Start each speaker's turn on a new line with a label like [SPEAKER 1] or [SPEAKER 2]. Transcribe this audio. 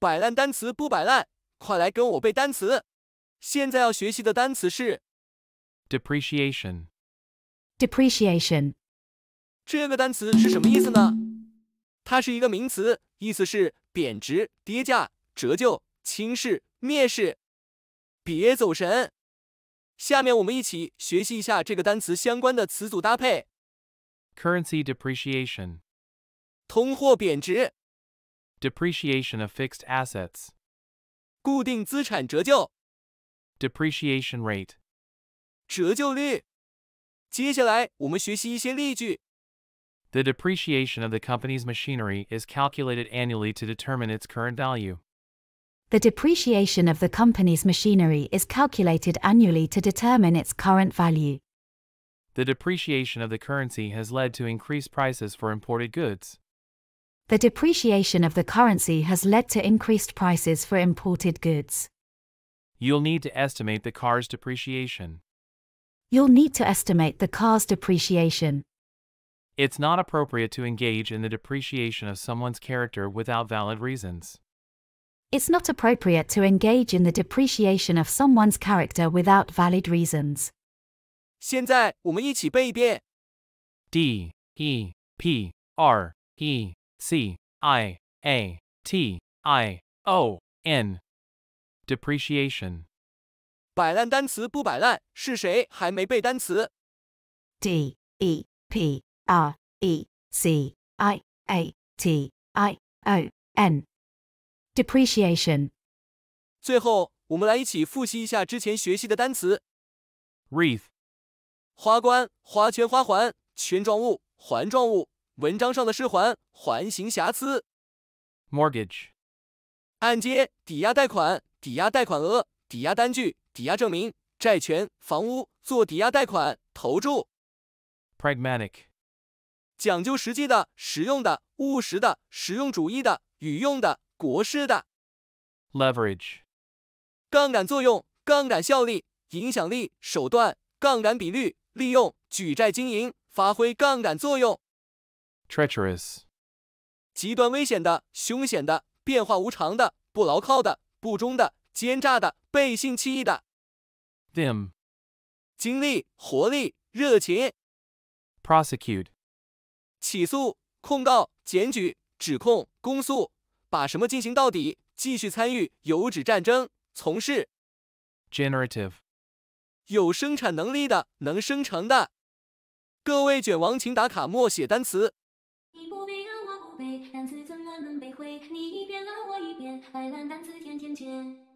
[SPEAKER 1] 摆烂单词不摆烂，快来跟我背单词！现在要学习的单词是
[SPEAKER 2] depreciation。
[SPEAKER 3] depreciation。
[SPEAKER 2] 这个单词是什么意思呢？它是一个名词，意思是贬值、跌
[SPEAKER 1] 价、折旧、轻视、蔑视。别走神，下面我们一起学习一下这个单词相关的词组搭配。
[SPEAKER 2] currency depreciation。通货贬值。Depreciation of fixed assets. 固定资产折旧 Depreciation rate. The depreciation of the company's machinery is calculated annually to determine its current value.
[SPEAKER 3] The depreciation of the company's machinery is calculated annually to determine its current value.
[SPEAKER 2] The depreciation of the currency has led to increased prices for imported goods
[SPEAKER 3] the depreciation of the currency has led to increased prices for imported goods.
[SPEAKER 2] You'll need to estimate the car's depreciation.
[SPEAKER 3] You'll need to estimate the car's depreciation.
[SPEAKER 2] It's not appropriate to engage in the depreciation of someone's character without valid reasons.
[SPEAKER 3] It's not appropriate to engage in the depreciation of someone's character without valid reasons.
[SPEAKER 2] D E P R E C I A T I O N depreciation。
[SPEAKER 1] 摆烂单词不摆烂，是谁还没背单词
[SPEAKER 3] ？D E P R E C I A T I O N depreciation。
[SPEAKER 1] 最后，我们来一起复习一下之前学习的单词。Wreath，花冠、花圈、花环、圈状物、环状物。文章上的失环环形瑕疵。mortgage 按揭抵押贷款抵押贷款额抵押单据抵押证明债权房屋做抵押贷款投注 pragmatic 讲究实际的实用的务实的实用主义的语用的国式的
[SPEAKER 2] leverage
[SPEAKER 1] 杠杆作用杠杆效力影响力手段杠杆比率利用举债经营发挥杠杆作用。
[SPEAKER 2] treacherous，
[SPEAKER 1] 极端危险的、凶险的、变化无常的、不牢靠的、不忠的、奸诈的、背信弃义的。dim，精力、活力、热情。
[SPEAKER 2] prosecute，
[SPEAKER 1] 起诉、控告、检举、指控、公诉。把什么进行到底？继续参与、有指战争、从事。
[SPEAKER 2] generative，
[SPEAKER 1] 有生产能力的、能生成的。各位卷王，请打卡默写单词。
[SPEAKER 3] 单词怎么能背会？你一遍，啊，我一遍，
[SPEAKER 2] 白难，单词天天见。